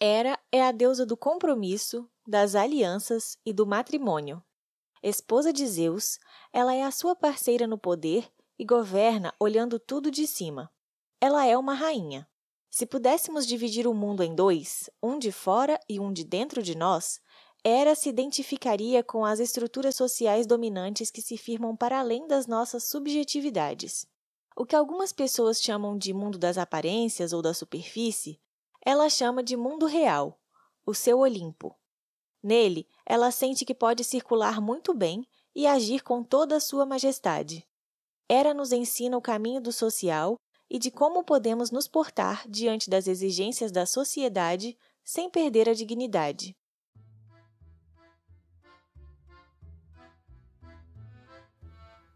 Hera é a deusa do compromisso, das alianças e do matrimônio. Esposa de Zeus, ela é a sua parceira no poder e governa olhando tudo de cima. Ela é uma rainha. Se pudéssemos dividir o mundo em dois, um de fora e um de dentro de nós, Hera se identificaria com as estruturas sociais dominantes que se firmam para além das nossas subjetividades. O que algumas pessoas chamam de mundo das aparências ou da superfície ela chama de mundo real, o seu Olimpo. Nele, ela sente que pode circular muito bem e agir com toda a sua majestade. Hera nos ensina o caminho do social e de como podemos nos portar diante das exigências da sociedade sem perder a dignidade.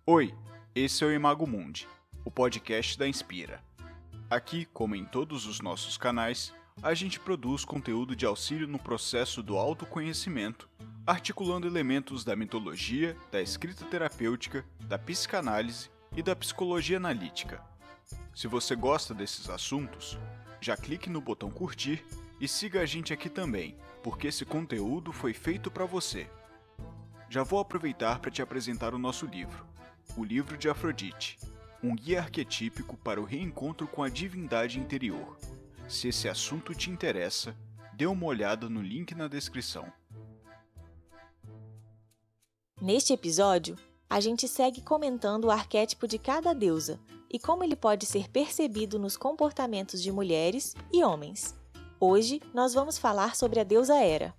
Oi, esse é o Imago Mundi, o podcast da Inspira. Aqui, como em todos os nossos canais, a gente produz conteúdo de auxílio no processo do autoconhecimento, articulando elementos da mitologia, da escrita terapêutica, da psicanálise e da psicologia analítica. Se você gosta desses assuntos, já clique no botão curtir e siga a gente aqui também, porque esse conteúdo foi feito para você. Já vou aproveitar para te apresentar o nosso livro, O Livro de Afrodite, um guia arquetípico para o reencontro com a divindade interior. Se esse assunto te interessa, dê uma olhada no link na descrição. Neste episódio, a gente segue comentando o arquétipo de cada deusa e como ele pode ser percebido nos comportamentos de mulheres e homens. Hoje, nós vamos falar sobre a deusa Hera.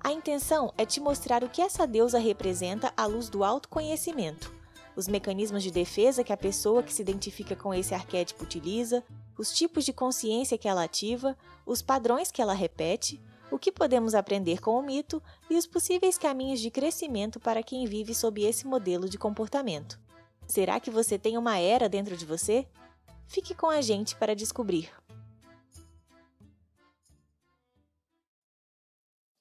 A intenção é te mostrar o que essa deusa representa à luz do autoconhecimento, os mecanismos de defesa que a pessoa que se identifica com esse arquétipo utiliza, os tipos de consciência que ela ativa, os padrões que ela repete, o que podemos aprender com o mito e os possíveis caminhos de crescimento para quem vive sob esse modelo de comportamento. Será que você tem uma era dentro de você? Fique com a gente para descobrir.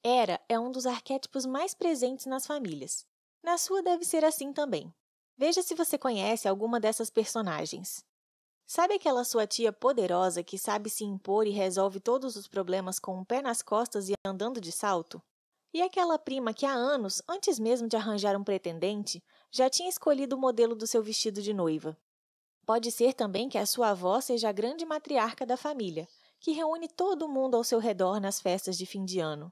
Era é um dos arquétipos mais presentes nas famílias. Na sua deve ser assim também. Veja se você conhece alguma dessas personagens. Sabe aquela sua tia poderosa que sabe se impor e resolve todos os problemas com o um pé nas costas e andando de salto? E aquela prima que há anos, antes mesmo de arranjar um pretendente, já tinha escolhido o modelo do seu vestido de noiva. Pode ser também que a sua avó seja a grande matriarca da família, que reúne todo mundo ao seu redor nas festas de fim de ano.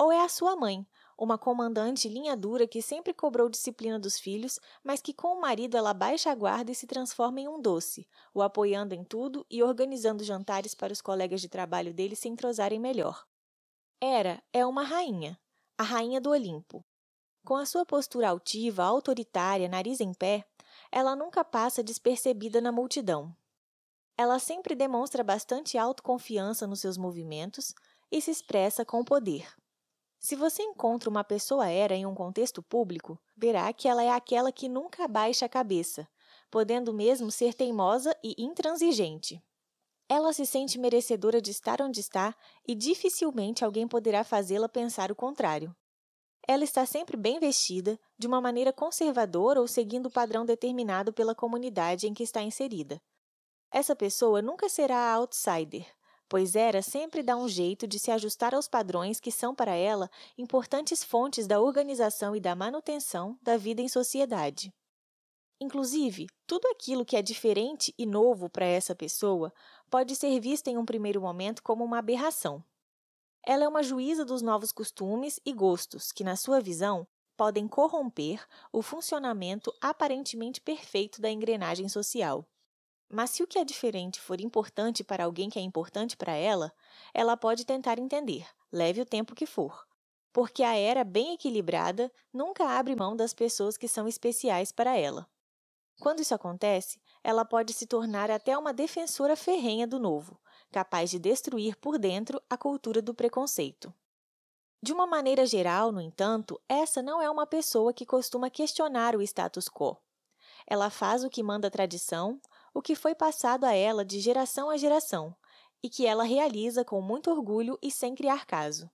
Ou é a sua mãe, uma comandante linha dura que sempre cobrou disciplina dos filhos, mas que com o marido ela baixa a guarda e se transforma em um doce, o apoiando em tudo e organizando jantares para os colegas de trabalho dele se entrosarem melhor. Era é uma rainha, a rainha do Olimpo. Com a sua postura altiva, autoritária, nariz em pé, ela nunca passa despercebida na multidão. Ela sempre demonstra bastante autoconfiança nos seus movimentos e se expressa com poder. Se você encontra uma pessoa era em um contexto público, verá que ela é aquela que nunca abaixa a cabeça, podendo mesmo ser teimosa e intransigente. Ela se sente merecedora de estar onde está e dificilmente alguém poderá fazê-la pensar o contrário. Ela está sempre bem vestida, de uma maneira conservadora ou seguindo o padrão determinado pela comunidade em que está inserida. Essa pessoa nunca será a outsider, pois era sempre dá um jeito de se ajustar aos padrões que são para ela importantes fontes da organização e da manutenção da vida em sociedade. Inclusive, tudo aquilo que é diferente e novo para essa pessoa pode ser visto em um primeiro momento como uma aberração. Ela é uma juíza dos novos costumes e gostos que, na sua visão, podem corromper o funcionamento aparentemente perfeito da engrenagem social. Mas se o que é diferente for importante para alguém que é importante para ela, ela pode tentar entender, leve o tempo que for. Porque a era bem equilibrada nunca abre mão das pessoas que são especiais para ela. Quando isso acontece, ela pode se tornar até uma defensora ferrenha do novo, capaz de destruir por dentro a cultura do preconceito. De uma maneira geral, no entanto, essa não é uma pessoa que costuma questionar o status quo. Ela faz o que manda a tradição, o que foi passado a ela de geração a geração e que ela realiza com muito orgulho e sem criar caso.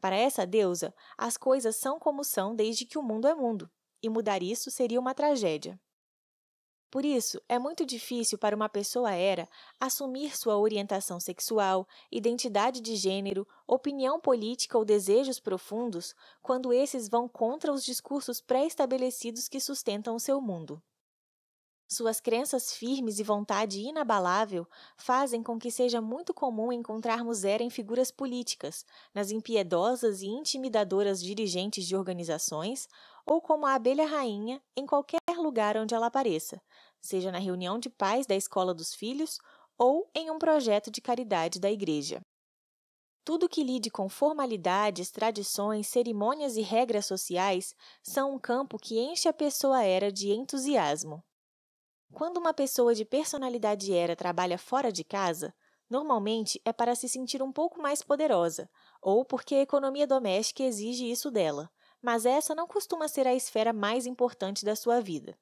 Para essa deusa, as coisas são como são desde que o mundo é mundo, e mudar isso seria uma tragédia. Por isso, é muito difícil para uma pessoa era assumir sua orientação sexual, identidade de gênero, opinião política ou desejos profundos quando esses vão contra os discursos pré-estabelecidos que sustentam o seu mundo. Suas crenças firmes e vontade inabalável fazem com que seja muito comum encontrarmos Hera em figuras políticas, nas impiedosas e intimidadoras dirigentes de organizações, ou como a abelha rainha em qualquer lugar onde ela apareça, seja na reunião de pais da escola dos filhos ou em um projeto de caridade da igreja. Tudo que lide com formalidades, tradições, cerimônias e regras sociais são um campo que enche a pessoa era de entusiasmo. Quando uma pessoa de personalidade era trabalha fora de casa, normalmente é para se sentir um pouco mais poderosa, ou porque a economia doméstica exige isso dela, mas essa não costuma ser a esfera mais importante da sua vida.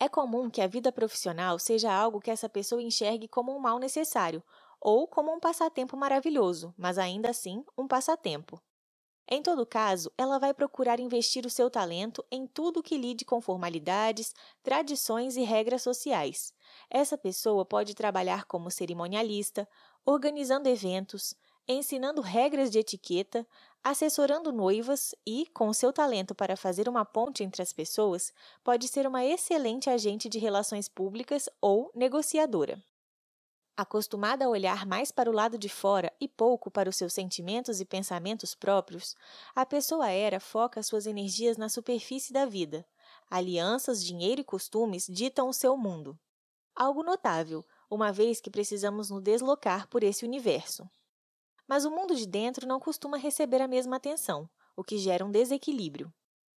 É comum que a vida profissional seja algo que essa pessoa enxergue como um mal necessário ou como um passatempo maravilhoso, mas ainda assim um passatempo. Em todo caso, ela vai procurar investir o seu talento em tudo que lide com formalidades, tradições e regras sociais. Essa pessoa pode trabalhar como cerimonialista, organizando eventos, ensinando regras de etiqueta, assessorando noivas e, com seu talento para fazer uma ponte entre as pessoas, pode ser uma excelente agente de relações públicas ou negociadora. Acostumada a olhar mais para o lado de fora e pouco para os seus sentimentos e pensamentos próprios, a pessoa era foca suas energias na superfície da vida. Alianças, dinheiro e costumes ditam o seu mundo. Algo notável, uma vez que precisamos nos deslocar por esse universo. Mas o mundo de dentro não costuma receber a mesma atenção, o que gera um desequilíbrio.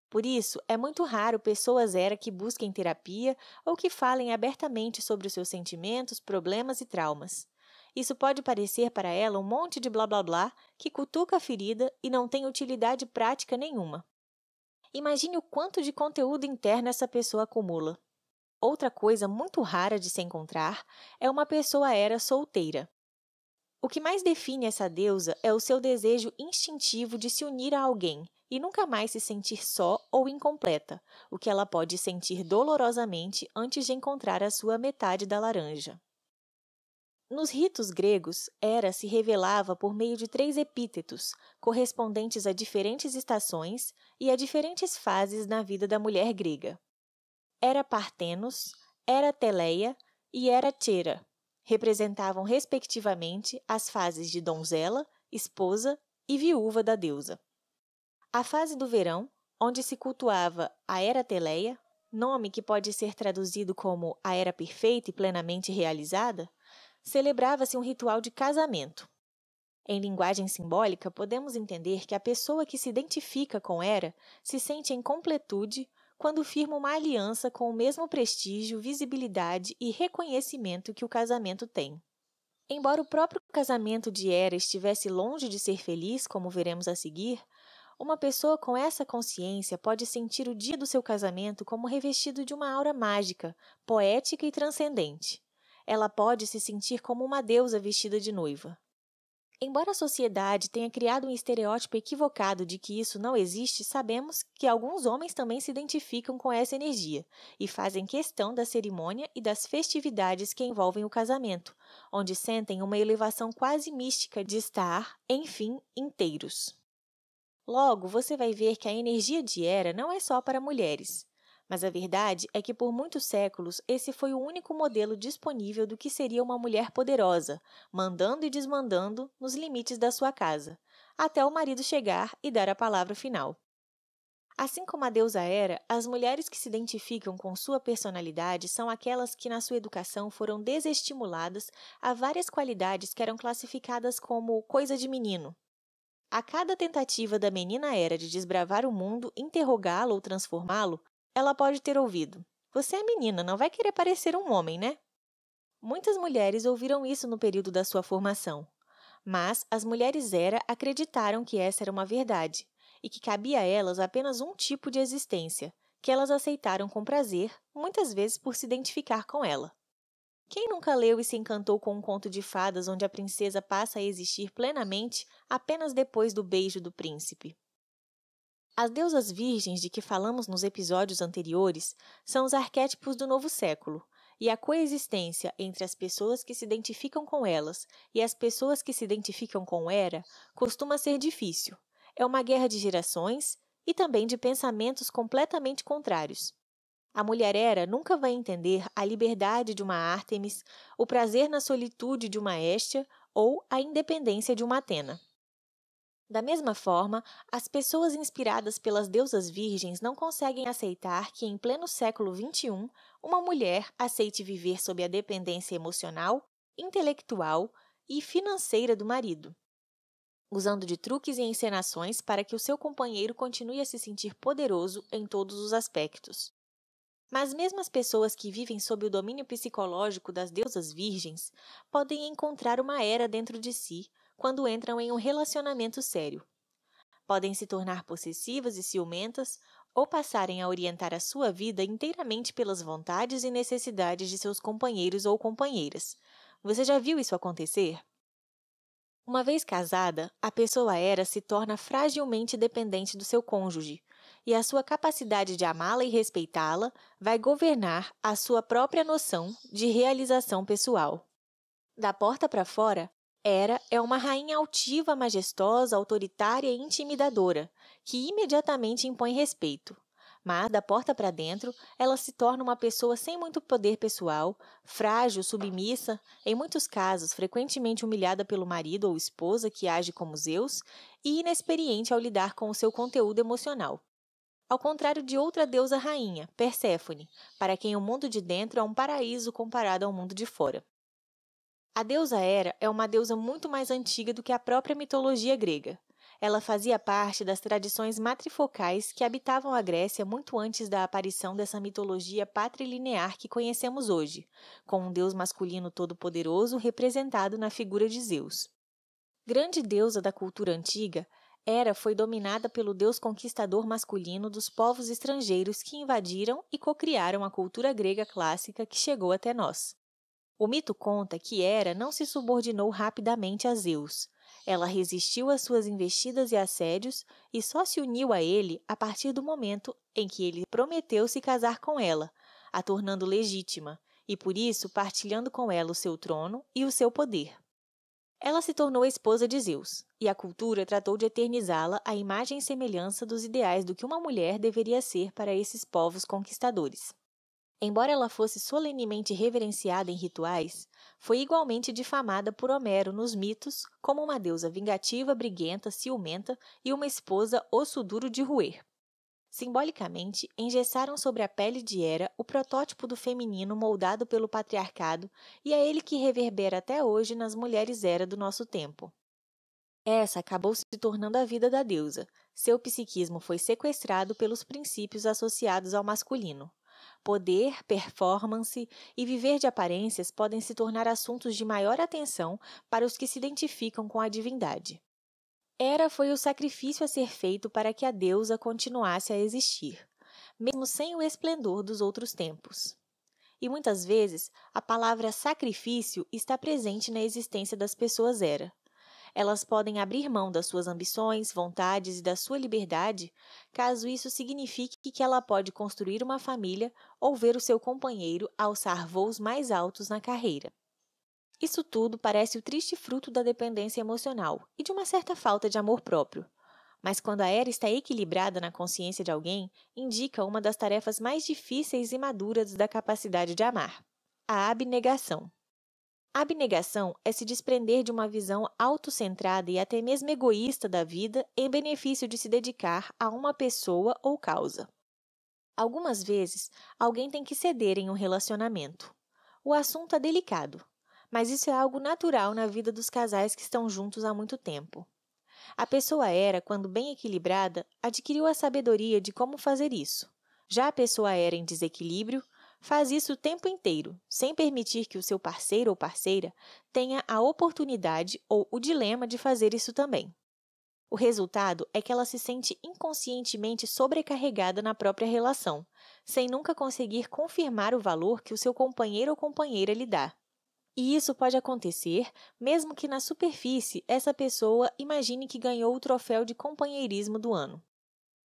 Por isso, é muito raro pessoas era que busquem terapia ou que falem abertamente sobre os seus sentimentos, problemas e traumas. Isso pode parecer para ela um monte de blá blá blá que cutuca a ferida e não tem utilidade prática nenhuma. Imagine o quanto de conteúdo interno essa pessoa acumula. Outra coisa muito rara de se encontrar é uma pessoa era solteira. O que mais define essa deusa é o seu desejo instintivo de se unir a alguém e nunca mais se sentir só ou incompleta, o que ela pode sentir dolorosamente antes de encontrar a sua metade da laranja. Nos ritos gregos, Hera se revelava por meio de três epítetos, correspondentes a diferentes estações e a diferentes fases na vida da mulher grega. Era Partenos, Era Teleia e Era Tera representavam respectivamente as fases de donzela, esposa e viúva da deusa. A fase do verão, onde se cultuava a Era Teleia, nome que pode ser traduzido como a Era Perfeita e Plenamente Realizada, celebrava-se um ritual de casamento. Em linguagem simbólica, podemos entender que a pessoa que se identifica com Era se sente em completude quando firma uma aliança com o mesmo prestígio, visibilidade e reconhecimento que o casamento tem. Embora o próprio casamento de Hera estivesse longe de ser feliz, como veremos a seguir, uma pessoa com essa consciência pode sentir o dia do seu casamento como revestido de uma aura mágica, poética e transcendente. Ela pode se sentir como uma deusa vestida de noiva. Embora a sociedade tenha criado um estereótipo equivocado de que isso não existe, sabemos que alguns homens também se identificam com essa energia e fazem questão da cerimônia e das festividades que envolvem o casamento, onde sentem uma elevação quase mística de estar, enfim, inteiros. Logo, você vai ver que a energia de Hera não é só para mulheres. Mas a verdade é que por muitos séculos esse foi o único modelo disponível do que seria uma mulher poderosa, mandando e desmandando nos limites da sua casa, até o marido chegar e dar a palavra final. Assim como a deusa era, as mulheres que se identificam com sua personalidade são aquelas que, na sua educação, foram desestimuladas a várias qualidades que eram classificadas como coisa de menino. A cada tentativa da menina era de desbravar o mundo, interrogá-lo ou transformá-lo, ela pode ter ouvido: Você é menina, não vai querer parecer um homem, né? Muitas mulheres ouviram isso no período da sua formação, mas as mulheres era acreditaram que essa era uma verdade e que cabia a elas apenas um tipo de existência, que elas aceitaram com prazer, muitas vezes por se identificar com ela. Quem nunca leu e se encantou com um conto de fadas onde a princesa passa a existir plenamente apenas depois do beijo do príncipe? As deusas virgens de que falamos nos episódios anteriores são os arquétipos do novo século, e a coexistência entre as pessoas que se identificam com elas e as pessoas que se identificam com Hera costuma ser difícil. É uma guerra de gerações e também de pensamentos completamente contrários. A mulher Hera nunca vai entender a liberdade de uma Ártemis, o prazer na solitude de uma Éstia ou a independência de uma Atena. Da mesma forma, as pessoas inspiradas pelas deusas virgens não conseguem aceitar que, em pleno século XXI, uma mulher aceite viver sob a dependência emocional, intelectual e financeira do marido, usando de truques e encenações para que o seu companheiro continue a se sentir poderoso em todos os aspectos. Mas mesmo as pessoas que vivem sob o domínio psicológico das deusas virgens podem encontrar uma era dentro de si quando entram em um relacionamento sério. Podem se tornar possessivas e ciumentas ou passarem a orientar a sua vida inteiramente pelas vontades e necessidades de seus companheiros ou companheiras. Você já viu isso acontecer? Uma vez casada, a pessoa era se torna fragilmente dependente do seu cônjuge, e a sua capacidade de amá-la e respeitá-la vai governar a sua própria noção de realização pessoal. Da porta para fora, Hera é uma rainha altiva, majestosa, autoritária e intimidadora, que imediatamente impõe respeito. Mas, da porta para dentro, ela se torna uma pessoa sem muito poder pessoal, frágil, submissa, em muitos casos frequentemente humilhada pelo marido ou esposa que age como Zeus, e inexperiente ao lidar com o seu conteúdo emocional. Ao contrário de outra deusa rainha, Perséfone, para quem o mundo de dentro é um paraíso comparado ao mundo de fora. A deusa Hera é uma deusa muito mais antiga do que a própria mitologia grega. Ela fazia parte das tradições matrifocais que habitavam a Grécia muito antes da aparição dessa mitologia patrilinear que conhecemos hoje, com um deus masculino todo-poderoso representado na figura de Zeus. Grande deusa da cultura antiga, Hera foi dominada pelo deus conquistador masculino dos povos estrangeiros que invadiram e cocriaram a cultura grega clássica que chegou até nós. O mito conta que Hera não se subordinou rapidamente a Zeus. Ela resistiu às suas investidas e assédios e só se uniu a ele a partir do momento em que ele prometeu se casar com ela, a tornando legítima, e por isso partilhando com ela o seu trono e o seu poder. Ela se tornou a esposa de Zeus, e a cultura tratou de eternizá-la à imagem e semelhança dos ideais do que uma mulher deveria ser para esses povos conquistadores. Embora ela fosse solenemente reverenciada em rituais, foi igualmente difamada por Homero nos mitos como uma deusa vingativa, briguenta, ciumenta e uma esposa osso duro de roer. Simbolicamente, engessaram sobre a pele de Hera o protótipo do feminino moldado pelo patriarcado e é ele que reverbera até hoje nas mulheres Hera do nosso tempo. Essa acabou se tornando a vida da deusa. Seu psiquismo foi sequestrado pelos princípios associados ao masculino. Poder, performance e viver de aparências podem se tornar assuntos de maior atenção para os que se identificam com a divindade. Era foi o sacrifício a ser feito para que a deusa continuasse a existir, mesmo sem o esplendor dos outros tempos. E muitas vezes a palavra sacrifício está presente na existência das pessoas era. Elas podem abrir mão das suas ambições, vontades e da sua liberdade, caso isso signifique que ela pode construir uma família ou ver o seu companheiro alçar voos mais altos na carreira. Isso tudo parece o triste fruto da dependência emocional e de uma certa falta de amor próprio. Mas quando a era está equilibrada na consciência de alguém, indica uma das tarefas mais difíceis e maduras da capacidade de amar: a abnegação. Abnegação é se desprender de uma visão autocentrada e até mesmo egoísta da vida em benefício de se dedicar a uma pessoa ou causa. Algumas vezes, alguém tem que ceder em um relacionamento. O assunto é delicado, mas isso é algo natural na vida dos casais que estão juntos há muito tempo. A pessoa era, quando bem equilibrada, adquiriu a sabedoria de como fazer isso. Já a pessoa era em desequilíbrio, Faz isso o tempo inteiro, sem permitir que o seu parceiro ou parceira tenha a oportunidade ou o dilema de fazer isso também. O resultado é que ela se sente inconscientemente sobrecarregada na própria relação, sem nunca conseguir confirmar o valor que o seu companheiro ou companheira lhe dá. E isso pode acontecer, mesmo que na superfície essa pessoa imagine que ganhou o troféu de companheirismo do ano.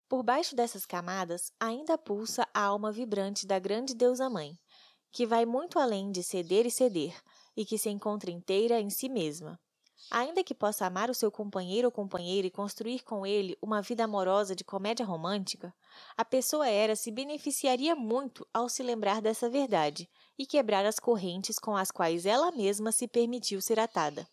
Por baixo dessas camadas ainda pulsa a alma vibrante da grande deusa mãe, que vai muito além de ceder e ceder, e que se encontra inteira em si mesma. Ainda que possa amar o seu companheiro ou companheira e construir com ele uma vida amorosa de comédia romântica, a pessoa era se beneficiaria muito ao se lembrar dessa verdade e quebrar as correntes com as quais ela mesma se permitiu ser atada.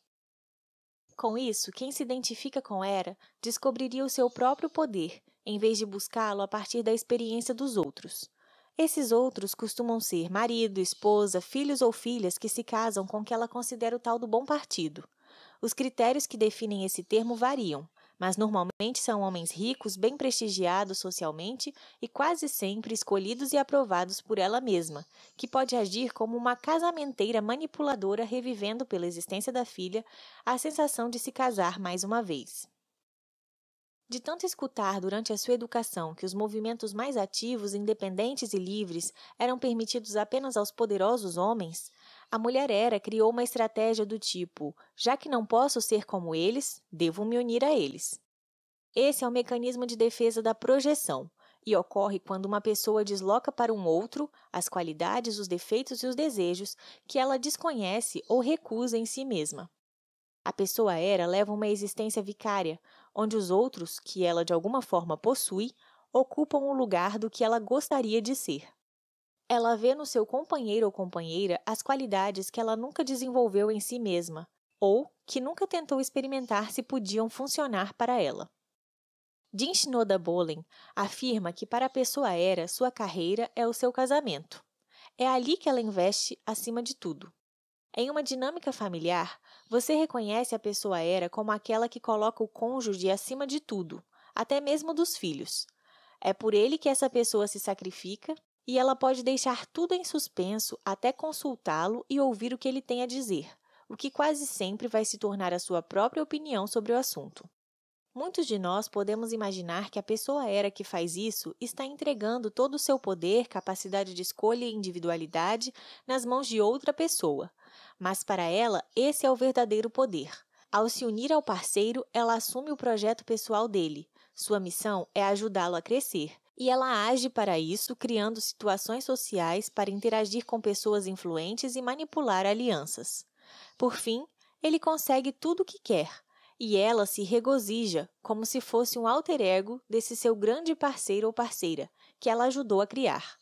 Com isso, quem se identifica com era descobriria o seu próprio poder em vez de buscá-lo a partir da experiência dos outros. Esses outros costumam ser marido, esposa, filhos ou filhas que se casam com o que ela considera o tal do bom partido. Os critérios que definem esse termo variam, mas normalmente são homens ricos, bem prestigiados socialmente e quase sempre escolhidos e aprovados por ela mesma, que pode agir como uma casamenteira manipuladora revivendo pela existência da filha a sensação de se casar mais uma vez. De tanto escutar durante a sua educação que os movimentos mais ativos, independentes e livres eram permitidos apenas aos poderosos homens, a mulher era criou uma estratégia do tipo: já que não posso ser como eles, devo me unir a eles. Esse é o mecanismo de defesa da projeção e ocorre quando uma pessoa desloca para um outro as qualidades, os defeitos e os desejos que ela desconhece ou recusa em si mesma. A pessoa era leva uma existência vicária, onde os outros, que ela de alguma forma possui, ocupam o lugar do que ela gostaria de ser. Ela vê no seu companheiro ou companheira as qualidades que ela nunca desenvolveu em si mesma, ou que nunca tentou experimentar se podiam funcionar para ela. Jin Shinoda Bolen afirma que para a pessoa era, sua carreira é o seu casamento. É ali que ela investe acima de tudo. Em uma dinâmica familiar, você reconhece a pessoa era como aquela que coloca o cônjuge acima de tudo, até mesmo dos filhos. É por ele que essa pessoa se sacrifica e ela pode deixar tudo em suspenso até consultá-lo e ouvir o que ele tem a dizer, o que quase sempre vai se tornar a sua própria opinião sobre o assunto. Muitos de nós podemos imaginar que a pessoa era que faz isso está entregando todo o seu poder, capacidade de escolha e individualidade nas mãos de outra pessoa, mas para ela esse é o verdadeiro poder. Ao se unir ao parceiro, ela assume o projeto pessoal dele. Sua missão é ajudá-lo a crescer. E ela age para isso, criando situações sociais para interagir com pessoas influentes e manipular alianças. Por fim, ele consegue tudo o que quer, e ela se regozija como se fosse um alter ego desse seu grande parceiro ou parceira, que ela ajudou a criar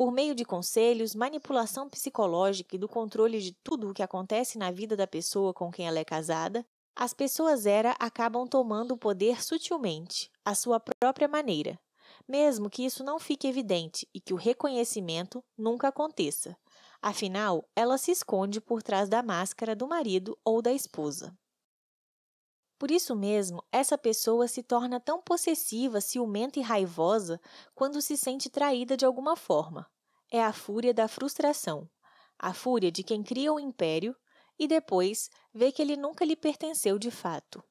por meio de conselhos, manipulação psicológica e do controle de tudo o que acontece na vida da pessoa com quem ela é casada, as pessoas era acabam tomando o poder sutilmente, à sua própria maneira, mesmo que isso não fique evidente e que o reconhecimento nunca aconteça. Afinal, ela se esconde por trás da máscara do marido ou da esposa. Por isso mesmo, essa pessoa se torna tão possessiva, ciumenta e raivosa quando se sente traída de alguma forma. É a fúria da frustração, a fúria de quem cria o império e depois vê que ele nunca lhe pertenceu de fato.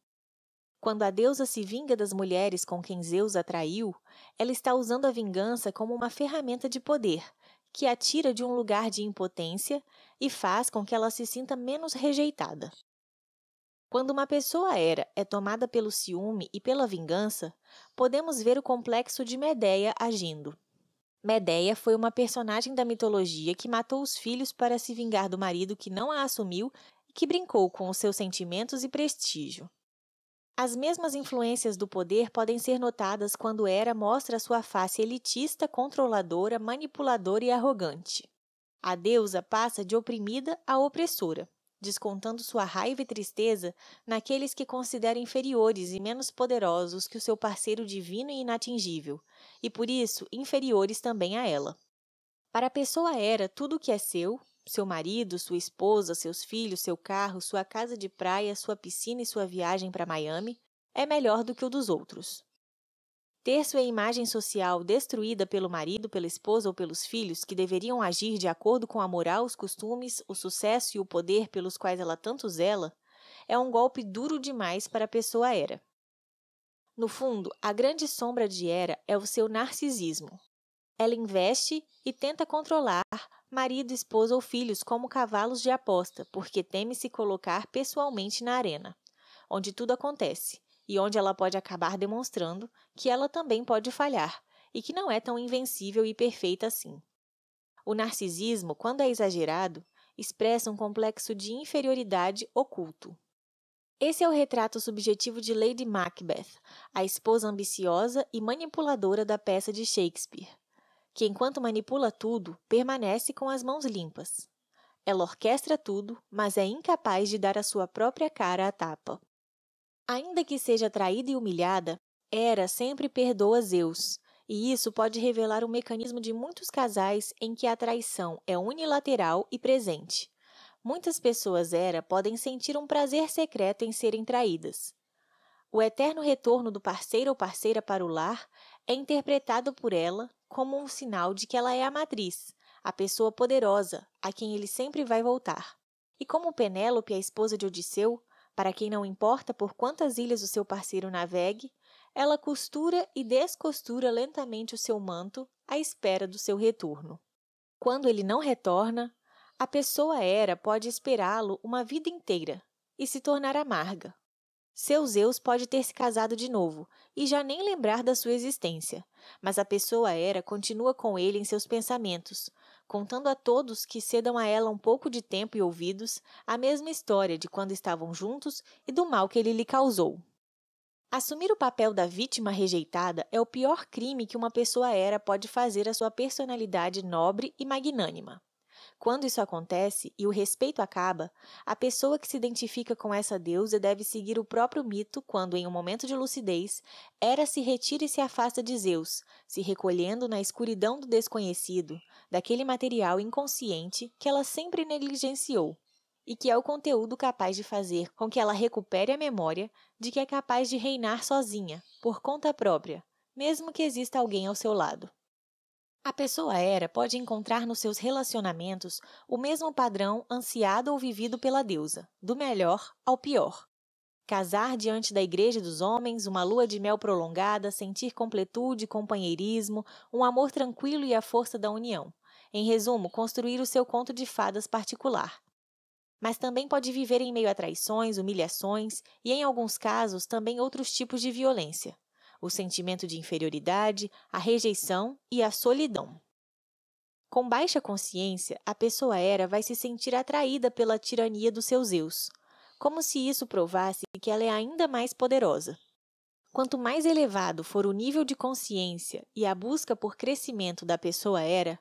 Quando a deusa se vinga das mulheres com quem Zeus a traiu, ela está usando a vingança como uma ferramenta de poder, que a tira de um lugar de impotência e faz com que ela se sinta menos rejeitada. Quando uma pessoa era é tomada pelo ciúme e pela vingança, podemos ver o complexo de Medeia agindo. Medeia foi uma personagem da mitologia que matou os filhos para se vingar do marido que não a assumiu e que brincou com os seus sentimentos e prestígio. As mesmas influências do poder podem ser notadas quando Hera mostra sua face elitista, controladora, manipuladora e arrogante. A deusa passa de oprimida a opressora descontando sua raiva e tristeza naqueles que considera inferiores e menos poderosos que o seu parceiro divino e inatingível, e por isso inferiores também a ela. Para a pessoa era tudo o que é seu, seu marido, sua esposa, seus filhos, seu carro, sua casa de praia, sua piscina e sua viagem para Miami, é melhor do que o dos outros. Ter sua imagem social destruída pelo marido, pela esposa ou pelos filhos, que deveriam agir de acordo com a moral, os costumes, o sucesso e o poder pelos quais ela tanto zela, é um golpe duro demais para a pessoa Era. No fundo, a grande sombra de Hera é o seu narcisismo. Ela investe e tenta controlar marido, esposa ou filhos como cavalos de aposta, porque teme se colocar pessoalmente na arena, onde tudo acontece, e onde ela pode acabar demonstrando que ela também pode falhar e que não é tão invencível e perfeita assim. O narcisismo, quando é exagerado, expressa um complexo de inferioridade oculto. Esse é o retrato subjetivo de Lady Macbeth, a esposa ambiciosa e manipuladora da peça de Shakespeare, que enquanto manipula tudo, permanece com as mãos limpas. Ela orquestra tudo, mas é incapaz de dar a sua própria cara à tapa. Ainda que seja traída e humilhada, Hera sempre perdoa Zeus, e isso pode revelar o um mecanismo de muitos casais em que a traição é unilateral e presente. Muitas pessoas Hera podem sentir um prazer secreto em serem traídas. O eterno retorno do parceiro ou parceira para o lar é interpretado por ela como um sinal de que ela é a matriz, a pessoa poderosa, a quem ele sempre vai voltar. E como Penélope, a esposa de Odisseu, para quem não importa por quantas ilhas o seu parceiro navegue, ela costura e descostura lentamente o seu manto à espera do seu retorno. Quando ele não retorna, a pessoa era pode esperá-lo uma vida inteira e se tornar amarga. Seu Zeus pode ter se casado de novo e já nem lembrar da sua existência, mas a pessoa era continua com ele em seus pensamentos, contando a todos que cedam a ela um pouco de tempo e ouvidos a mesma história de quando estavam juntos e do mal que ele lhe causou. Assumir o papel da vítima rejeitada é o pior crime que uma pessoa era pode fazer à sua personalidade nobre e magnânima. Quando isso acontece e o respeito acaba, a pessoa que se identifica com essa deusa deve seguir o próprio mito quando, em um momento de lucidez, Hera se retira e se afasta de Zeus, se recolhendo na escuridão do desconhecido, daquele material inconsciente que ela sempre negligenciou e que é o conteúdo capaz de fazer com que ela recupere a memória de que é capaz de reinar sozinha, por conta própria, mesmo que exista alguém ao seu lado. A pessoa era pode encontrar nos seus relacionamentos o mesmo padrão ansiado ou vivido pela deusa, do melhor ao pior. Casar diante da igreja dos homens, uma lua de mel prolongada, sentir completude, companheirismo, um amor tranquilo e a força da união. Em resumo, construir o seu conto de fadas particular. Mas também pode viver em meio a traições, humilhações e, em alguns casos, também outros tipos de violência, o sentimento de inferioridade, a rejeição e a solidão. Com baixa consciência, a pessoa era vai se sentir atraída pela tirania dos seus eus, como se isso provasse que ela é ainda mais poderosa. Quanto mais elevado for o nível de consciência e a busca por crescimento da pessoa era,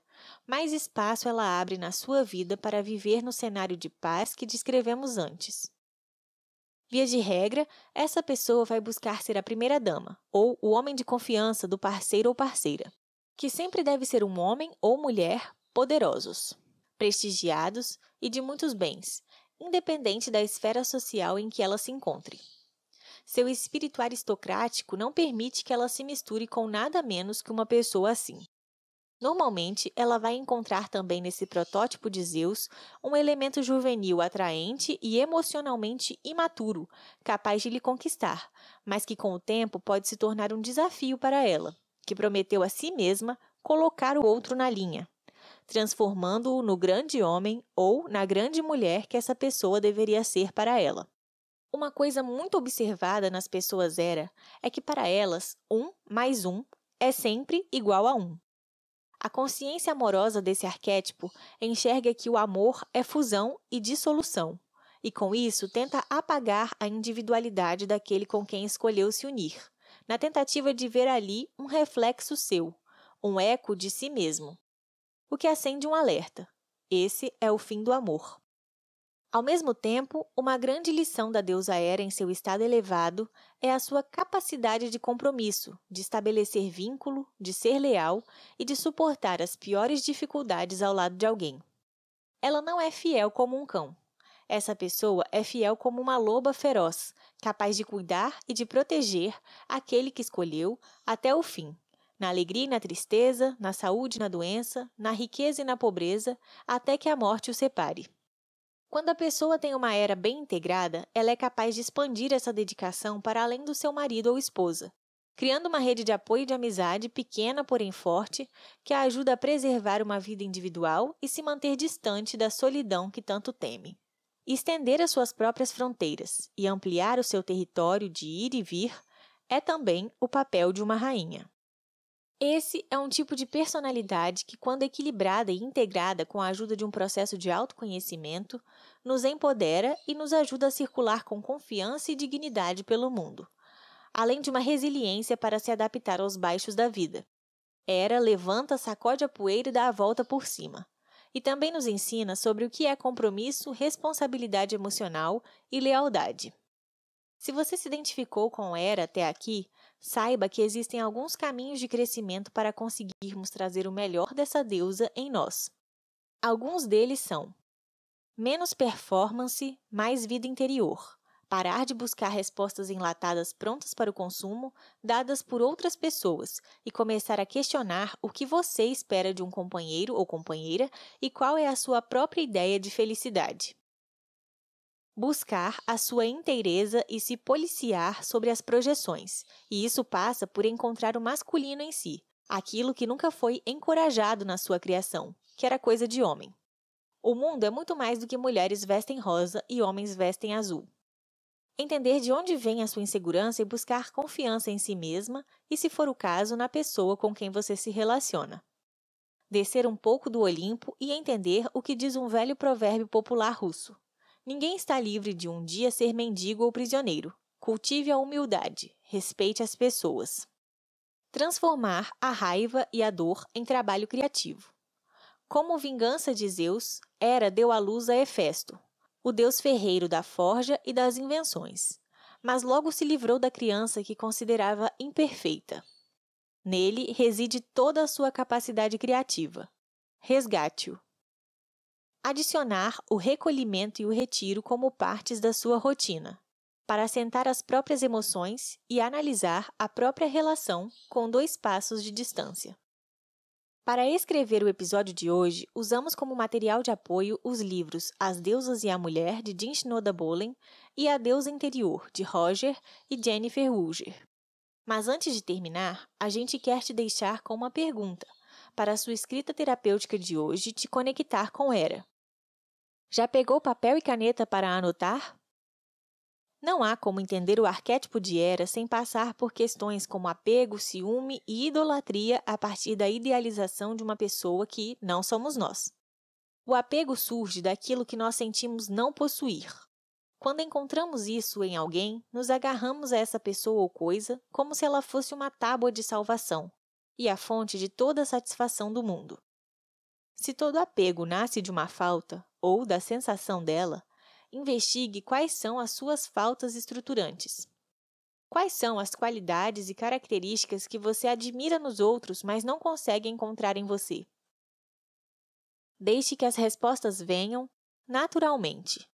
mais espaço ela abre na sua vida para viver no cenário de paz que descrevemos antes. Via de regra, essa pessoa vai buscar ser a primeira-dama, ou o homem de confiança do parceiro ou parceira, que sempre deve ser um homem ou mulher poderosos, prestigiados e de muitos bens, independente da esfera social em que ela se encontre. Seu espírito aristocrático não permite que ela se misture com nada menos que uma pessoa assim. Normalmente, ela vai encontrar também nesse protótipo de Zeus um elemento juvenil atraente e emocionalmente imaturo, capaz de lhe conquistar, mas que com o tempo pode se tornar um desafio para ela, que prometeu a si mesma colocar o outro na linha, transformando-o no grande homem ou na grande mulher que essa pessoa deveria ser para ela. Uma coisa muito observada nas pessoas era é que para elas, um mais um é sempre igual a um. A consciência amorosa desse arquétipo enxerga que o amor é fusão e dissolução, e com isso tenta apagar a individualidade daquele com quem escolheu se unir, na tentativa de ver ali um reflexo seu, um eco de si mesmo. O que acende um alerta: esse é o fim do amor. Ao mesmo tempo, uma grande lição da deusa Hera em seu estado elevado é a sua capacidade de compromisso, de estabelecer vínculo, de ser leal e de suportar as piores dificuldades ao lado de alguém. Ela não é fiel como um cão. Essa pessoa é fiel como uma loba feroz, capaz de cuidar e de proteger aquele que escolheu até o fim, na alegria e na tristeza, na saúde e na doença, na riqueza e na pobreza, até que a morte o separe. Quando a pessoa tem uma era bem integrada, ela é capaz de expandir essa dedicação para além do seu marido ou esposa, criando uma rede de apoio e de amizade pequena, porém forte, que a ajuda a preservar uma vida individual e se manter distante da solidão que tanto teme. Estender as suas próprias fronteiras e ampliar o seu território de ir e vir é também o papel de uma rainha. Esse é um tipo de personalidade que, quando equilibrada e integrada com a ajuda de um processo de autoconhecimento, nos empodera e nos ajuda a circular com confiança e dignidade pelo mundo, além de uma resiliência para se adaptar aos baixos da vida. Era levanta, sacode a poeira e dá a volta por cima. E também nos ensina sobre o que é compromisso, responsabilidade emocional e lealdade. Se você se identificou com Era até aqui, Saiba que existem alguns caminhos de crescimento para conseguirmos trazer o melhor dessa deusa em nós. Alguns deles são: menos performance, mais vida interior. Parar de buscar respostas enlatadas prontas para o consumo, dadas por outras pessoas, e começar a questionar o que você espera de um companheiro ou companheira e qual é a sua própria ideia de felicidade buscar a sua inteireza e se policiar sobre as projeções, e isso passa por encontrar o masculino em si, aquilo que nunca foi encorajado na sua criação, que era coisa de homem. O mundo é muito mais do que mulheres vestem rosa e homens vestem azul. Entender de onde vem a sua insegurança e buscar confiança em si mesma e, se for o caso, na pessoa com quem você se relaciona. Descer um pouco do Olimpo e entender o que diz um velho provérbio popular russo: Ninguém está livre de um dia ser mendigo ou prisioneiro. Cultive a humildade, respeite as pessoas. Transformar a raiva e a dor em trabalho criativo. Como vingança de Zeus, Hera deu à luz a Hefesto, o deus ferreiro da forja e das invenções, mas logo se livrou da criança que considerava imperfeita. Nele reside toda a sua capacidade criativa. Resgate-o, Adicionar o recolhimento e o retiro como partes da sua rotina, para assentar as próprias emoções e analisar a própria relação com dois passos de distância. Para escrever o episódio de hoje, usamos como material de apoio os livros As Deusas e a Mulher, de Jim Shinoda Bolen, e A Deusa Interior, de Roger e Jennifer Woolger. Mas antes de terminar, a gente quer te deixar com uma pergunta para sua escrita terapêutica de hoje te conectar com Era. Já pegou papel e caneta para anotar? Não há como entender o arquétipo de Era sem passar por questões como apego, ciúme e idolatria a partir da idealização de uma pessoa que não somos nós. O apego surge daquilo que nós sentimos não possuir. Quando encontramos isso em alguém, nos agarramos a essa pessoa ou coisa como se ela fosse uma tábua de salvação, e a fonte de toda a satisfação do mundo. Se todo apego nasce de uma falta ou da sensação dela, investigue quais são as suas faltas estruturantes. Quais são as qualidades e características que você admira nos outros, mas não consegue encontrar em você? Deixe que as respostas venham naturalmente.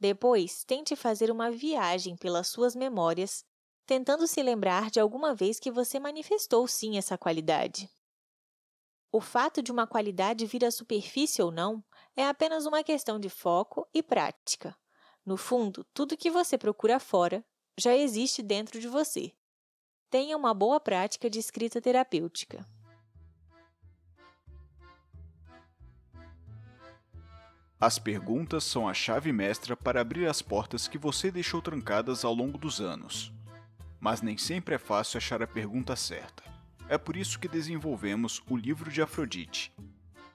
Depois, tente fazer uma viagem pelas suas memórias tentando se lembrar de alguma vez que você manifestou sim essa qualidade. O fato de uma qualidade vir à superfície ou não é apenas uma questão de foco e prática. No fundo, tudo que você procura fora já existe dentro de você. Tenha uma boa prática de escrita terapêutica. As perguntas são a chave mestra para abrir as portas que você deixou trancadas ao longo dos anos mas nem sempre é fácil achar a pergunta certa. É por isso que desenvolvemos o livro de Afrodite.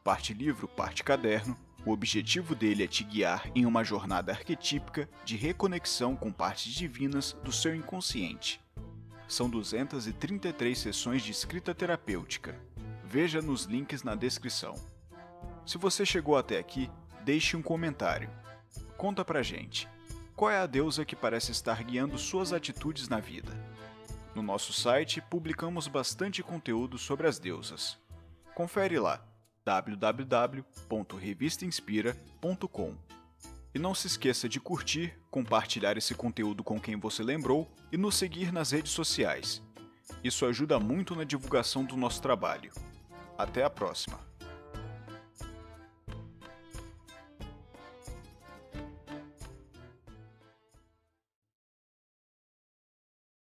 Parte livro, parte caderno, o objetivo dele é te guiar em uma jornada arquetípica de reconexão com partes divinas do seu inconsciente. São 233 sessões de escrita terapêutica. Veja nos links na descrição. Se você chegou até aqui, deixe um comentário. Conta pra gente qual é a deusa que parece estar guiando suas atitudes na vida. No nosso site publicamos bastante conteúdo sobre as deusas. Confere lá www.revistainspira.com. E não se esqueça de curtir, compartilhar esse conteúdo com quem você lembrou e nos seguir nas redes sociais. Isso ajuda muito na divulgação do nosso trabalho. Até a próxima!